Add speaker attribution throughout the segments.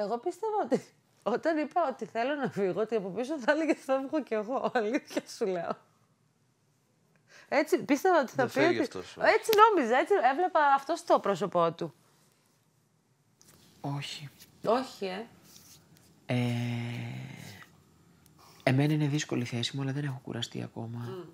Speaker 1: Εγώ πίστευα ότι όταν είπα ότι θέλω να φύγω, ότι από πίσω θα έλεγε θα βγω κι εγώ. Αλήθεια σου λέω. Έτσι, πίστευα ότι θα πει. Ότι...
Speaker 2: Έτσι
Speaker 1: νόμιζα, έτσι έβλεπα αυτό στο πρόσωπό του. Όχι. Όχι, ε.
Speaker 3: ε εμένα είναι δύσκολη θέση μου, αλλά δεν έχω κουραστεί ακόμα. Mm.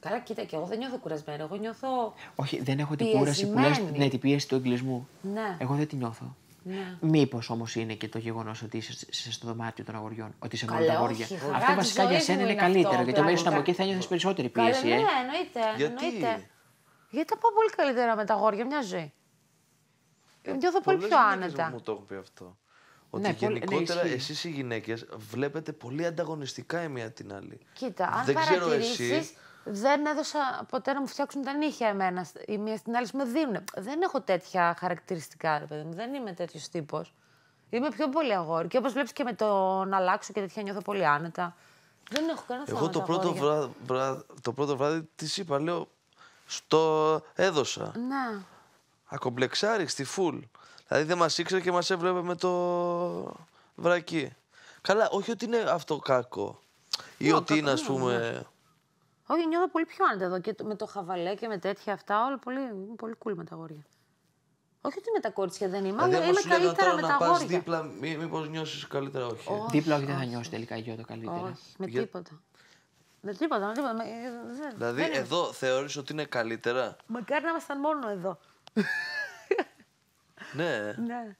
Speaker 1: Καλά, κοίτα, και εγώ δεν νιώθω κουρασμένο. Εγώ νιώθω.
Speaker 3: Όχι, δεν έχω την κούραση που λες, Ναι, την πίεση του εγκλισμού. Ναι. Εγώ δεν την νιώθω. Ναι. Μήπως όμως είναι και το γεγονός ότι είσαι στο δωμάτιο των αγοριών, ότι είσαι μόνο τα αγόρια. αυτό βασικά για σένα είναι, καλύτερο, γιατί μέσα στο από εκεί θα νιώθεις περισσότερη πίεση. ε. Ναι,
Speaker 1: εννοείται. Γιατί? εννοείται. Γιατί τα πάω πολύ καλύτερα με τα αγόρια, μια ζωή. Νιώθω πολύ πιο άνετα. Μου
Speaker 2: το έχουν πει αυτό. Ότι ναι, ναι, γενικότερα ναι, εσείς οι γυναίκες βλέπετε πολύ ανταγωνιστικά η μία την άλλη.
Speaker 1: Κοίτα, αν δεν ξέρω εσύ δεν έδωσα ποτέ να μου φτιάξουν τα νύχια εμένα. Η μία στην άλλη με δίνουν. Δεν έχω τέτοια χαρακτηριστικά, ρε παιδί μου. Δεν είμαι τέτοιος τύπος. Είμαι πιο πολύ αγόρι. Και όπως βλέπεις και με το να αλλάξω και τέτοια νιώθω πολύ άνετα. Δεν έχω κανένα Εγώ το πρώτο,
Speaker 2: βράδυ, το πρώτο βράδυ της είπα, λέω, στο έδωσα. Να. Ακομπλεξάρι στη φουλ. Δηλαδή δεν μας ήξερε και μας έβλεπε με το βρακί. Καλά, όχι ότι είναι αυτό κακό. Ή ναι, ότι είναι, ας ναι, ναι, πούμε.
Speaker 1: Όχι, νιώθω πολύ πιο άνετα εδώ. Και με το χαβαλέ και με τέτοια αυτά, όλα πολύ, πολύ cool με τα όρια. Όχι ότι με τα κόρτσια δεν είμαι, αλλά είμαι καλύτερα με τα αγόρια. Αν
Speaker 2: δίπλα, μήπως νιώσεις καλύτερα, όχι. Δίπλα, όχι, δεν θα νιώσεις τελικά η το καλύτερα. με τίποτα.
Speaker 1: Με τίποτα, με τίποτα. Ε, δηλαδή, εδώ
Speaker 2: θεωρείς ότι είναι καλύτερα.
Speaker 1: Μακάρι να ήμασταν μόνο εδώ. ναι. ναι.